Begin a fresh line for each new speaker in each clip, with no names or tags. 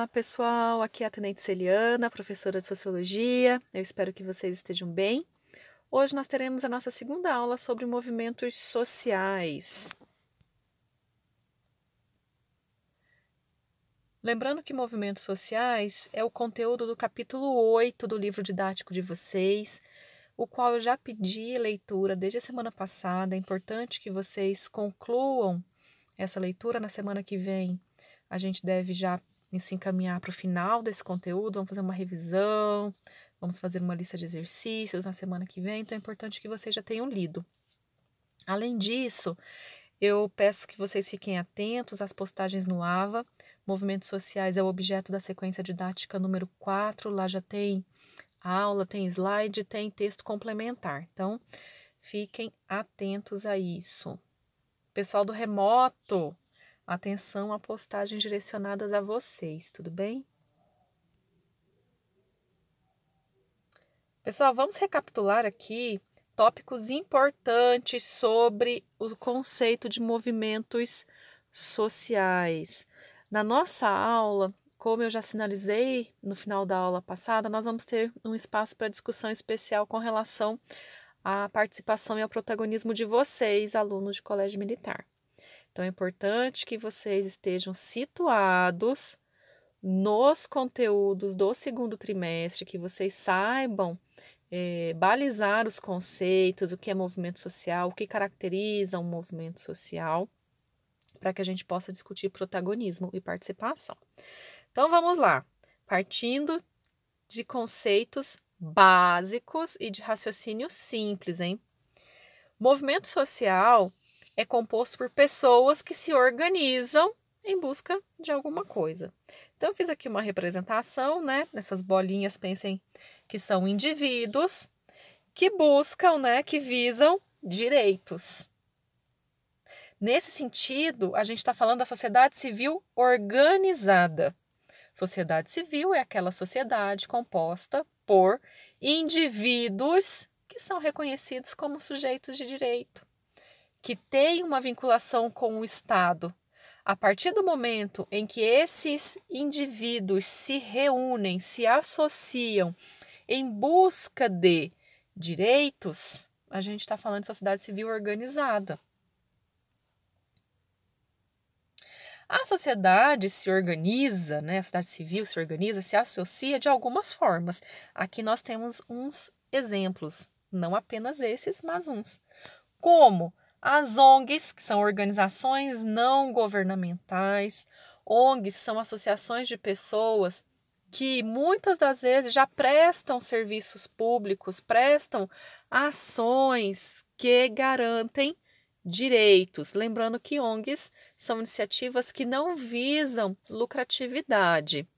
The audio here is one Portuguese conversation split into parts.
Olá, pessoal. Aqui é a Tenente Celiana, professora de Sociologia. Eu espero que vocês estejam bem. Hoje nós teremos a nossa segunda aula sobre movimentos sociais. Lembrando que movimentos sociais é o conteúdo do capítulo 8 do livro didático de vocês, o qual eu já pedi leitura desde a semana passada. É importante que vocês concluam essa leitura na semana que vem. A gente deve já em se encaminhar para o final desse conteúdo, vamos fazer uma revisão, vamos fazer uma lista de exercícios na semana que vem, então é importante que vocês já tenham lido. Além disso, eu peço que vocês fiquem atentos às postagens no AVA. Movimentos sociais é o objeto da sequência didática número 4. Lá já tem aula, tem slide, tem texto complementar. Então, fiquem atentos a isso. Pessoal do remoto, Atenção a postagens direcionadas a vocês, tudo bem? Pessoal, vamos recapitular aqui tópicos importantes sobre o conceito de movimentos sociais. Na nossa aula, como eu já sinalizei no final da aula passada, nós vamos ter um espaço para discussão especial com relação à participação e ao protagonismo de vocês, alunos de colégio militar. Então é importante que vocês estejam situados nos conteúdos do segundo trimestre, que vocês saibam é, balizar os conceitos, o que é movimento social, o que caracteriza um movimento social, para que a gente possa discutir protagonismo e participação. Então vamos lá, partindo de conceitos básicos e de raciocínio simples, hein? Movimento social é composto por pessoas que se organizam em busca de alguma coisa. Então, eu fiz aqui uma representação, né? Nessas bolinhas, pensem que são indivíduos que buscam, né? Que visam direitos. Nesse sentido, a gente está falando da sociedade civil organizada. Sociedade civil é aquela sociedade composta por indivíduos que são reconhecidos como sujeitos de direito que tem uma vinculação com o Estado. A partir do momento em que esses indivíduos se reúnem, se associam em busca de direitos, a gente está falando de sociedade civil organizada. A sociedade se organiza, né? a sociedade civil se organiza, se associa de algumas formas. Aqui nós temos uns exemplos, não apenas esses, mas uns. Como as ONGs, que são organizações não governamentais, ONGs são associações de pessoas que muitas das vezes já prestam serviços públicos, prestam ações que garantem direitos. Lembrando que ONGs são iniciativas que não visam lucratividade.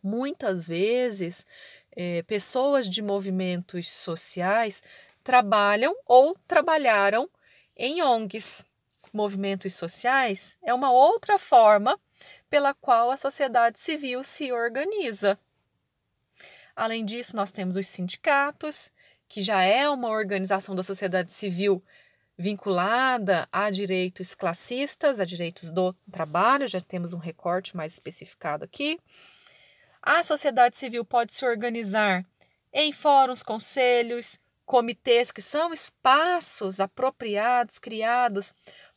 Muitas vezes, é, pessoas de movimentos sociais trabalham ou trabalharam em ONGs. Movimentos sociais é uma outra forma pela qual a sociedade civil se organiza. Além disso, nós temos os sindicatos, que já é uma organização da sociedade civil vinculada a direitos classistas, a direitos do trabalho, já temos um recorte mais especificado aqui. A sociedade civil pode se organizar em fóruns, conselhos, comitês que são espaços apropriados, criados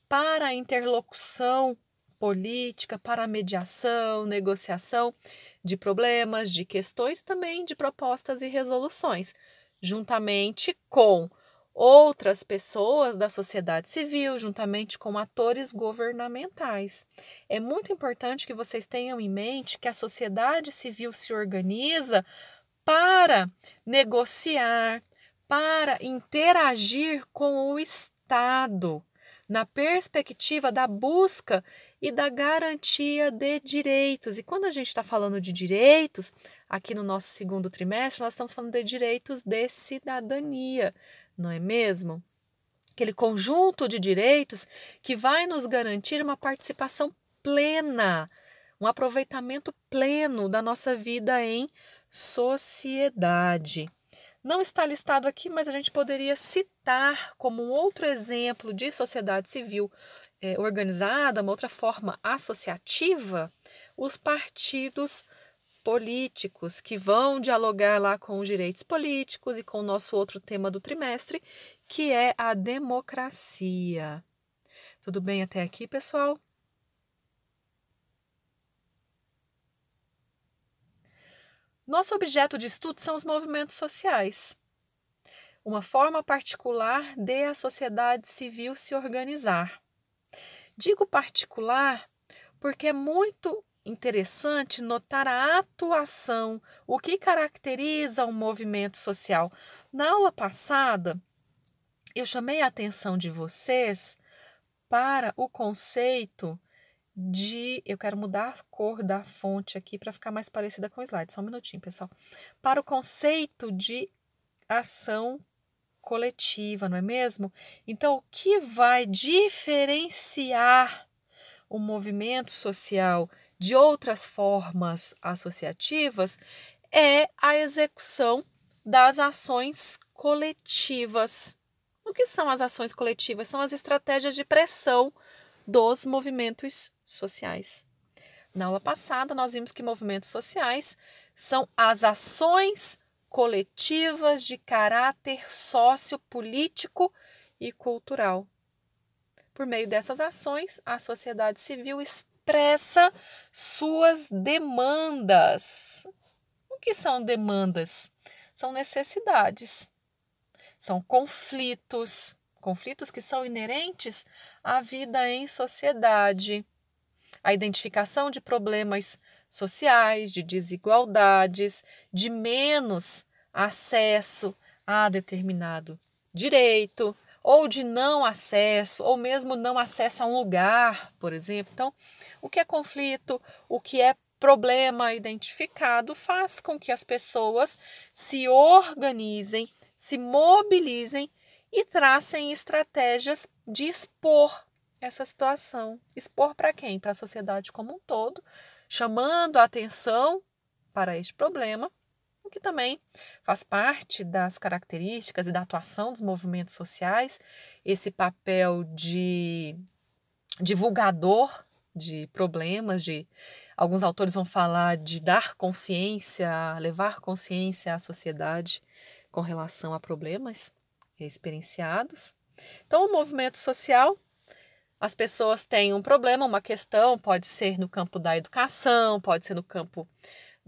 para a interlocução política, para a mediação, negociação de problemas, de questões também de propostas e resoluções, juntamente com outras pessoas da sociedade civil, juntamente com atores governamentais. É muito importante que vocês tenham em mente que a sociedade civil se organiza para negociar, para interagir com o Estado, na perspectiva da busca e da garantia de direitos. E quando a gente está falando de direitos, aqui no nosso segundo trimestre, nós estamos falando de direitos de cidadania, não é mesmo? Aquele conjunto de direitos que vai nos garantir uma participação plena, um aproveitamento pleno da nossa vida em sociedade. Não está listado aqui, mas a gente poderia citar como um outro exemplo de sociedade civil é, organizada, uma outra forma associativa, os partidos políticos que vão dialogar lá com os direitos políticos e com o nosso outro tema do trimestre, que é a democracia. Tudo bem até aqui, pessoal? Nosso objeto de estudo são os movimentos sociais, uma forma particular de a sociedade civil se organizar. Digo particular porque é muito interessante notar a atuação, o que caracteriza um movimento social. Na aula passada, eu chamei a atenção de vocês para o conceito de. Eu quero mudar a cor da fonte aqui para ficar mais parecida com o slide. Só um minutinho, pessoal. Para o conceito de ação coletiva, não é mesmo? Então, o que vai diferenciar o movimento social de outras formas associativas é a execução das ações coletivas. O que são as ações coletivas? São as estratégias de pressão dos movimentos sociais. Na aula passada, nós vimos que movimentos sociais são as ações coletivas de caráter sociopolítico e cultural. Por meio dessas ações, a sociedade civil expressa suas demandas. O que são demandas? São necessidades, são conflitos, conflitos que são inerentes à vida em sociedade a identificação de problemas sociais, de desigualdades, de menos acesso a determinado direito, ou de não acesso, ou mesmo não acesso a um lugar, por exemplo. Então, o que é conflito, o que é problema identificado faz com que as pessoas se organizem, se mobilizem e tracem estratégias de expor essa situação. Expor para quem? Para a sociedade como um todo, chamando a atenção para este problema, o que também faz parte das características e da atuação dos movimentos sociais, esse papel de divulgador de problemas, de alguns autores vão falar de dar consciência, levar consciência à sociedade com relação a problemas experienciados. Então, o movimento social as pessoas têm um problema, uma questão, pode ser no campo da educação, pode ser no campo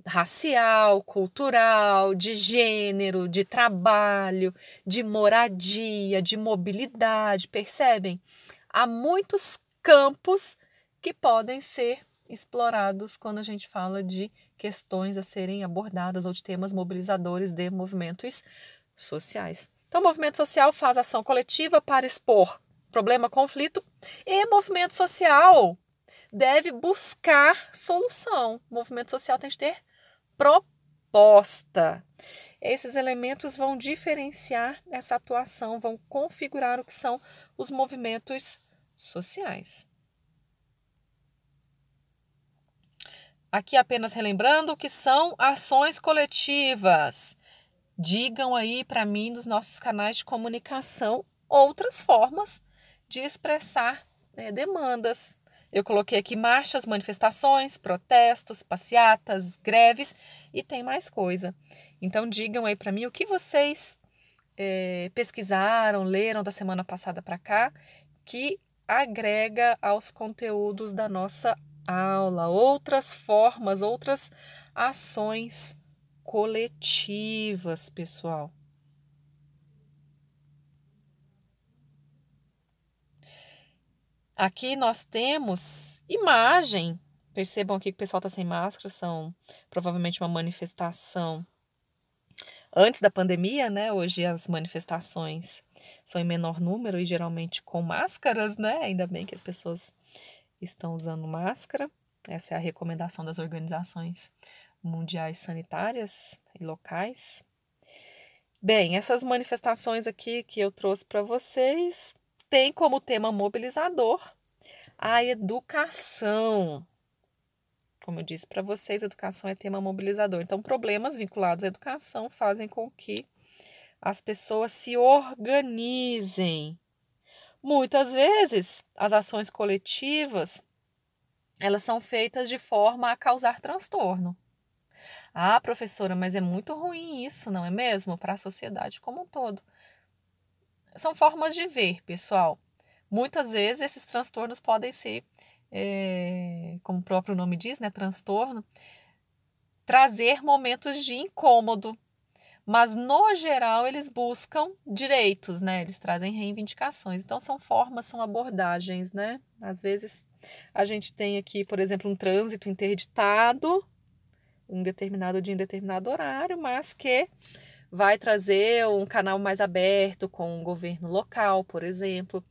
racial, cultural, de gênero, de trabalho, de moradia, de mobilidade, percebem? Há muitos campos que podem ser explorados quando a gente fala de questões a serem abordadas ou de temas mobilizadores de movimentos sociais. Então, o movimento social faz ação coletiva para expor problema, conflito, e movimento social deve buscar solução. O movimento social tem que ter proposta. Esses elementos vão diferenciar essa atuação, vão configurar o que são os movimentos sociais. Aqui apenas relembrando o que são ações coletivas. Digam aí para mim nos nossos canais de comunicação outras formas de expressar né, demandas. Eu coloquei aqui marchas, manifestações, protestos, passeatas, greves e tem mais coisa. Então digam aí para mim o que vocês é, pesquisaram, leram da semana passada para cá que agrega aos conteúdos da nossa aula, outras formas, outras ações coletivas, pessoal. Aqui nós temos imagem. Percebam aqui que o pessoal está sem máscara, são provavelmente uma manifestação antes da pandemia, né? Hoje as manifestações são em menor número e geralmente com máscaras, né? Ainda bem que as pessoas estão usando máscara. Essa é a recomendação das organizações mundiais sanitárias e locais. Bem, essas manifestações aqui que eu trouxe para vocês tem como tema mobilizador a educação. Como eu disse para vocês, educação é tema mobilizador. Então, problemas vinculados à educação fazem com que as pessoas se organizem. Muitas vezes, as ações coletivas, elas são feitas de forma a causar transtorno. Ah, professora, mas é muito ruim isso, não é mesmo? Para a sociedade como um todo são formas de ver, pessoal. Muitas vezes esses transtornos podem ser, é, como o próprio nome diz, né, transtorno, trazer momentos de incômodo, mas no geral eles buscam direitos, né? Eles trazem reivindicações. Então são formas, são abordagens, né? Às vezes a gente tem aqui, por exemplo, um trânsito interditado, um determinado dia, um determinado horário, mas que vai trazer um canal mais aberto com o governo local, por exemplo,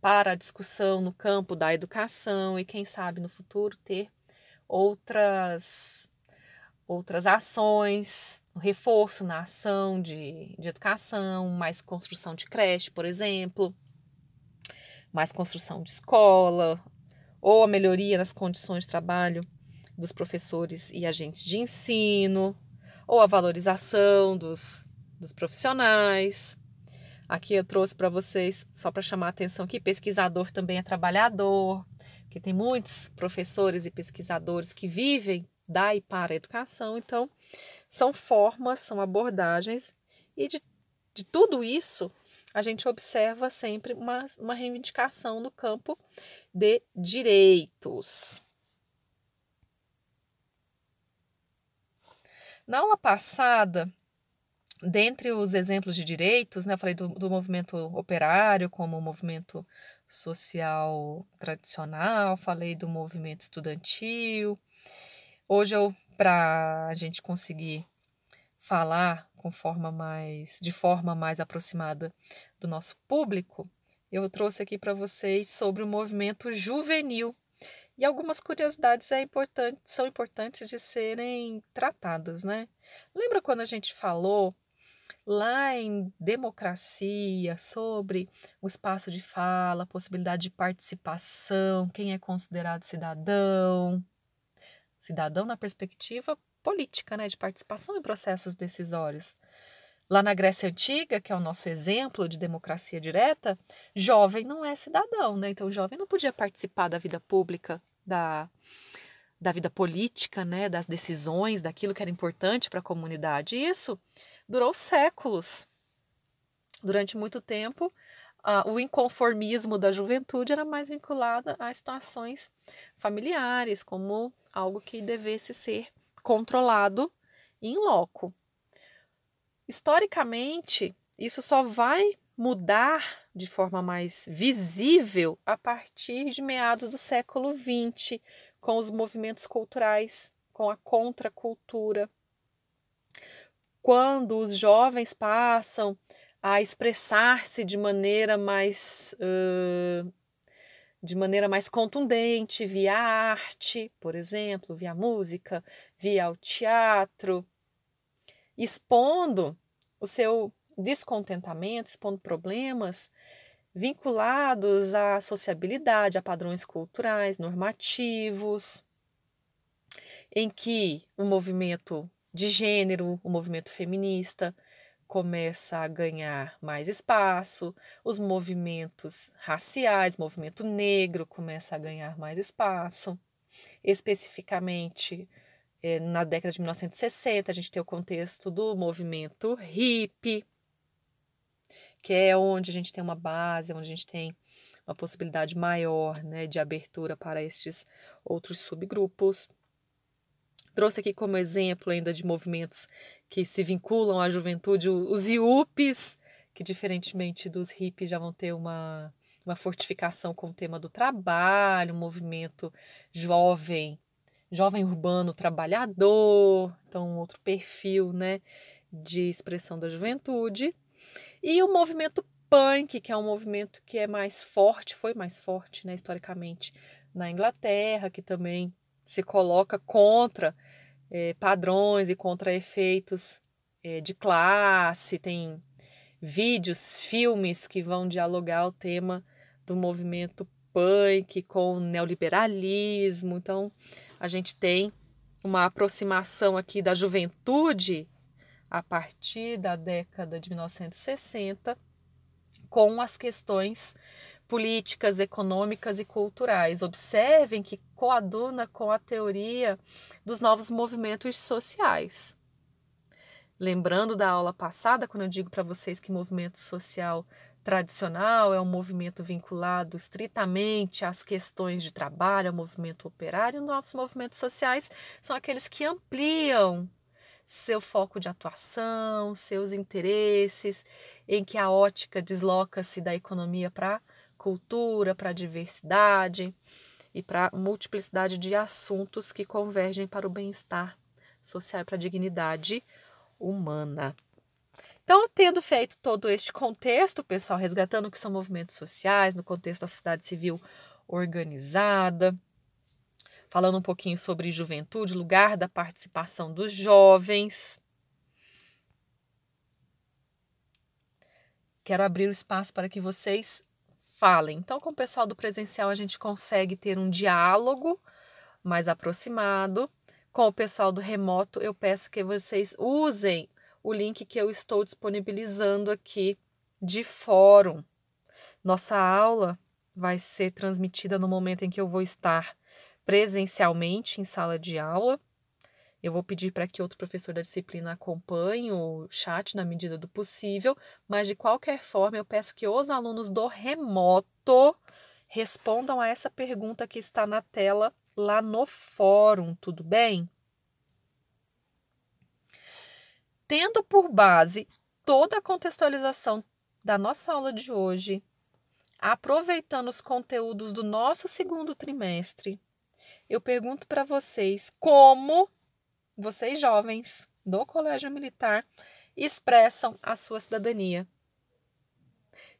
para a discussão no campo da educação e quem sabe no futuro ter outras outras ações, um reforço na ação de, de educação, mais construção de creche, por exemplo, mais construção de escola, ou a melhoria nas condições de trabalho dos professores e agentes de ensino, ou a valorização dos, dos profissionais. Aqui eu trouxe para vocês, só para chamar a atenção, que pesquisador também é trabalhador, porque tem muitos professores e pesquisadores que vivem da e para a educação. Então, são formas, são abordagens, e de, de tudo isso a gente observa sempre uma, uma reivindicação no campo de direitos. Na aula passada, dentre os exemplos de direitos, né, eu falei do, do movimento operário como movimento social tradicional, falei do movimento estudantil. Hoje eu para a gente conseguir falar com forma mais de forma mais aproximada do nosso público, eu trouxe aqui para vocês sobre o movimento juvenil e algumas curiosidades é importante, são importantes de serem tratadas, né? Lembra quando a gente falou lá em democracia sobre o espaço de fala, a possibilidade de participação, quem é considerado cidadão? Cidadão na perspectiva política, né, de participação em processos decisórios. Lá na Grécia Antiga, que é o nosso exemplo de democracia direta, jovem não é cidadão, né? Então, o jovem não podia participar da vida pública, da, da vida política, né? Das decisões, daquilo que era importante para a comunidade. E isso durou séculos. Durante muito tempo, o inconformismo da juventude era mais vinculado a situações familiares, como algo que devesse ser controlado em loco historicamente, isso só vai mudar de forma mais visível a partir de meados do século XX, com os movimentos culturais, com a contracultura. Quando os jovens passam a expressar-se de maneira mais uh, de maneira mais contundente via arte, por exemplo, via música, via o teatro, expondo o seu descontentamento, expondo problemas vinculados à sociabilidade, a padrões culturais, normativos, em que o movimento de gênero, o movimento feminista, começa a ganhar mais espaço, os movimentos raciais, movimento negro começa a ganhar mais espaço, especificamente é, na década de 1960, a gente tem o contexto do movimento hippie, que é onde a gente tem uma base, onde a gente tem uma possibilidade maior né, de abertura para estes outros subgrupos. Trouxe aqui como exemplo ainda de movimentos que se vinculam à juventude, os IUPs, que diferentemente dos hippies já vão ter uma, uma fortificação com o tema do trabalho, um movimento jovem jovem urbano trabalhador, então outro perfil, né, de expressão da juventude. E o movimento punk, que é um movimento que é mais forte, foi mais forte, né, historicamente na Inglaterra, que também se coloca contra é, padrões e contra efeitos é, de classe, tem vídeos, filmes que vão dialogar o tema do movimento punk com o neoliberalismo. Então, a gente tem uma aproximação aqui da juventude a partir da década de 1960 com as questões políticas, econômicas e culturais. Observem que coaduna com a teoria dos novos movimentos sociais. Lembrando da aula passada, quando eu digo para vocês que movimento social tradicional, é um movimento vinculado estritamente às questões de trabalho, ao movimento operário. Novos movimentos sociais são aqueles que ampliam seu foco de atuação, seus interesses, em que a ótica desloca-se da economia para cultura, para diversidade e para multiplicidade de assuntos que convergem para o bem-estar social e para a dignidade humana. Então, tendo feito todo este contexto, pessoal, resgatando o que são movimentos sociais, no contexto da sociedade civil organizada, falando um pouquinho sobre juventude, lugar da participação dos jovens. Quero abrir o espaço para que vocês falem. Então, com o pessoal do presencial, a gente consegue ter um diálogo mais aproximado. Com o pessoal do remoto, eu peço que vocês usem o link que eu estou disponibilizando aqui de fórum. Nossa aula vai ser transmitida no momento em que eu vou estar presencialmente em sala de aula. Eu vou pedir para que outro professor da disciplina acompanhe o chat na medida do possível, mas de qualquer forma eu peço que os alunos do remoto respondam a essa pergunta que está na tela lá no fórum, tudo bem? tendo por base toda a contextualização da nossa aula de hoje, aproveitando os conteúdos do nosso segundo trimestre, eu pergunto para vocês como vocês jovens do Colégio Militar expressam a sua cidadania.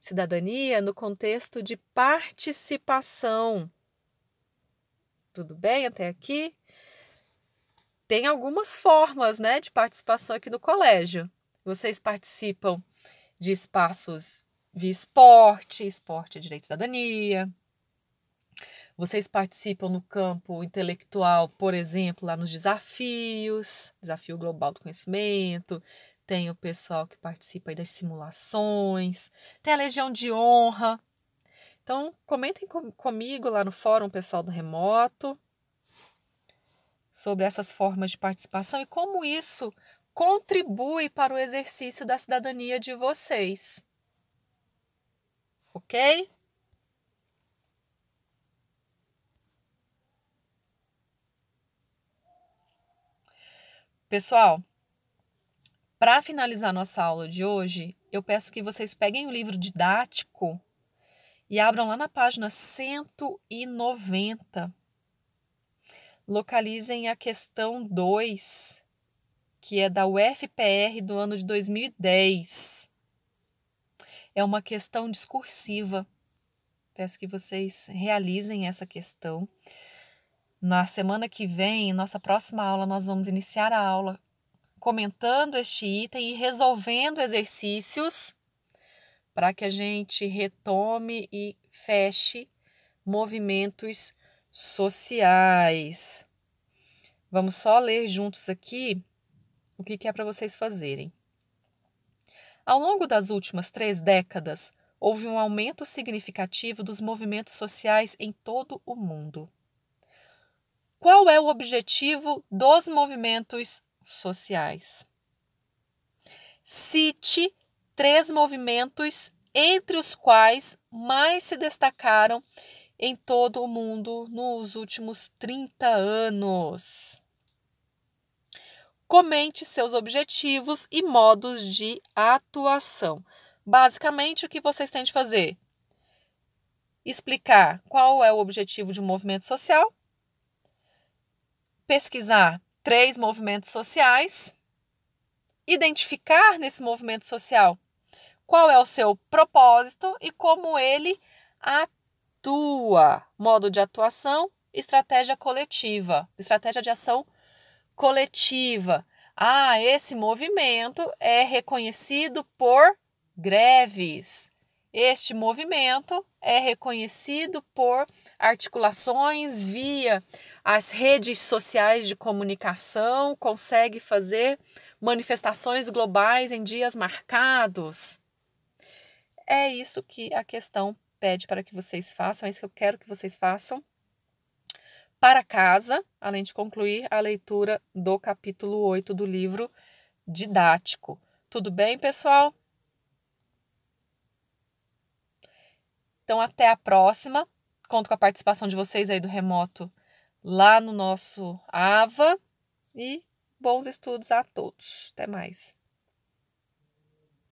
Cidadania no contexto de participação. Tudo bem até aqui? tem algumas formas né, de participação aqui no colégio. Vocês participam de espaços de esporte, esporte é direito de cidadania. Vocês participam no campo intelectual, por exemplo, lá nos desafios, desafio global do conhecimento. Tem o pessoal que participa das simulações, tem a Legião de Honra. Então, comentem com, comigo lá no fórum pessoal do remoto sobre essas formas de participação e como isso contribui para o exercício da cidadania de vocês. Ok? Pessoal, para finalizar nossa aula de hoje, eu peço que vocês peguem o livro didático e abram lá na página 190 localizem a questão 2, que é da UFPR do ano de 2010. É uma questão discursiva. Peço que vocês realizem essa questão. Na semana que vem, nossa próxima aula, nós vamos iniciar a aula comentando este item e resolvendo exercícios para que a gente retome e feche movimentos sociais. Vamos só ler juntos aqui o que é para vocês fazerem. Ao longo das últimas três décadas, houve um aumento significativo dos movimentos sociais em todo o mundo. Qual é o objetivo dos movimentos sociais? Cite três movimentos entre os quais mais se destacaram em todo o mundo nos últimos 30 anos. Comente seus objetivos e modos de atuação. Basicamente, o que vocês têm de fazer? Explicar qual é o objetivo de um movimento social, pesquisar três movimentos sociais, identificar nesse movimento social qual é o seu propósito e como ele tua modo de atuação, estratégia coletiva, estratégia de ação coletiva. Ah, esse movimento é reconhecido por greves. Este movimento é reconhecido por articulações via as redes sociais de comunicação, consegue fazer manifestações globais em dias marcados. É isso que a questão pede para que vocês façam, é isso que eu quero que vocês façam para casa, além de concluir a leitura do capítulo 8 do livro didático. Tudo bem, pessoal? Então, até a próxima. Conto com a participação de vocês aí do remoto lá no nosso AVA. E bons estudos a todos. Até mais.